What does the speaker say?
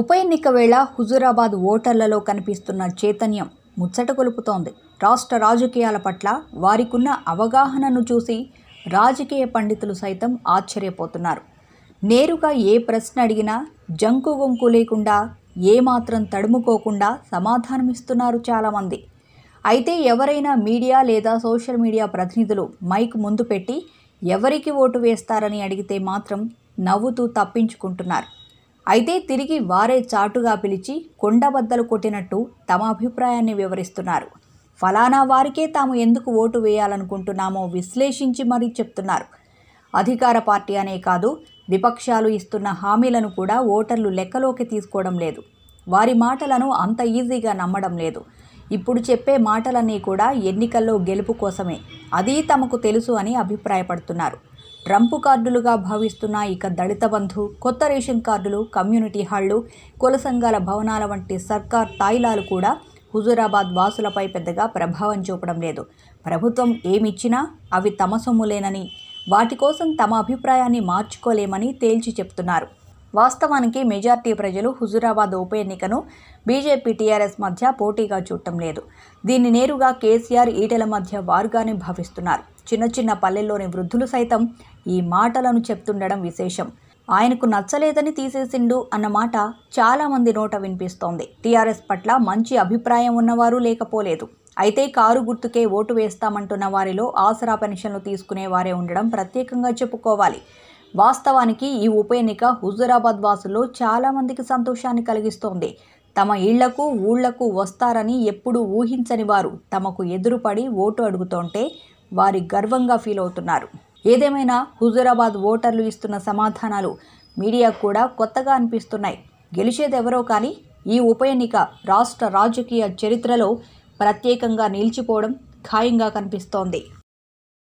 ఉప ఎన్నిక వేళ హుజూరాబాద్ ఓటర్లలో కనిపిస్తున్న చైతన్యం ముచ్చట కొలుపుతోంది రాష్ట్ర రాజకీయాల పట్ల వారికున్న అవగాహనను చూసి రాజకీయ పండితులు సైతం ఆశ్చర్యపోతున్నారు నేరుగా ఏ ప్రశ్న అడిగినా జంకు గొంకు లేకుండా ఏమాత్రం తడుముకోకుండా సమాధానమిస్తున్నారు చాలామంది అయితే ఎవరైనా మీడియా లేదా సోషల్ మీడియా ప్రతినిధులు మైక్ ముందు పెట్టి ఎవరికి ఓటు వేస్తారని అడిగితే మాత్రం నవ్వుతూ తప్పించుకుంటున్నారు అయితే తిరిగి వారే చాటుగా పిలిచి కొండబద్దలు కొట్టినట్టు తమ అభిప్రాయాన్ని వివరిస్తున్నారు ఫలానా వారికే తాము ఎందుకు ఓటు వేయాలనుకుంటున్నామో విశ్లేషించి మరీ చెప్తున్నారు అధికార పార్టీ అనే కాదు విపక్షాలు ఇస్తున్న హామీలను కూడా ఓటర్లు లెక్కలోకి తీసుకోవడం లేదు వారి మాటలను అంత ఈజీగా నమ్మడం లేదు ఇప్పుడు చెప్పే మాటలన్నీ కూడా ఎన్నికల్లో గెలుపు కోసమే అది తమకు తెలుసు అని అభిప్రాయపడుతున్నారు ట్రంప్ కార్డులుగా భావిస్తున్న ఇక దళిత బంధు కొత్త రేషన్ కార్డులు కమ్యూనిటీ హాళ్లు కుల సంఘాల భవనాల వంటి సర్కార్ తాయిలాలు కూడా హుజూరాబాద్ వాసులపై పెద్దగా ప్రభావం చూపడం లేదు ప్రభుత్వం ఏమిచ్చినా అవి తమ సొమ్ములేనని వాటి కోసం తమ అభిప్రాయాన్ని మార్చుకోలేమని తేల్చి చెప్తున్నారు వాస్తవానికి మెజార్టీ ప్రజలు హుజూరాబాద్ ఉప ఎన్నికను బీజేపీ టీఆర్ఎస్ మధ్య పోటీగా చూడటం లేదు దీన్ని నేరుగా కేసీఆర్ ఈటెల మధ్య వారుగానే భావిస్తున్నారు చిన్న చిన్న పల్లెల్లోని వృద్ధులు సైతం ఈ మాటలను చెప్తుండడం విశేషం ఆయనకు నచ్చలేదని తీసేసిండు అన్న మాట చాలామంది నోట వినిపిస్తోంది టీఆర్ఎస్ పట్ల మంచి అభిప్రాయం ఉన్నవారు లేకపోలేదు అయితే కారు గుర్తుకే ఓటు వేస్తామంటున్న వారిలో ఆసరా పెన్షన్లు తీసుకునే వారే ఉండడం ప్రత్యేకంగా చెప్పుకోవాలి వాస్తవానికి ఈ ఉప ఎన్నిక హుజూరాబాద్ వాసుల్లో చాలామందికి సంతోషాన్ని కలిగిస్తోంది తమ ఇళ్లకు ఊళ్లకు వస్తారని ఎప్పుడూ ఊహించని వారు తమకు ఎదురుపడి ఓటు అడుగుతుంటే వారి గర్వంగా ఫీల్ అవుతున్నారు ఏదేమైనా హుజూరాబాద్ ఓటర్లు ఇస్తున్న సమాధానాలు మీడియా కూడా కొత్తగా అనిపిస్తున్నాయి గెలిచేదెవరో కానీ ఈ ఉప ఎన్నిక రాష్ట్ర రాజకీయ చరిత్రలో ప్రత్యేకంగా నిలిచిపోవడం ఖాయంగా కనిపిస్తోంది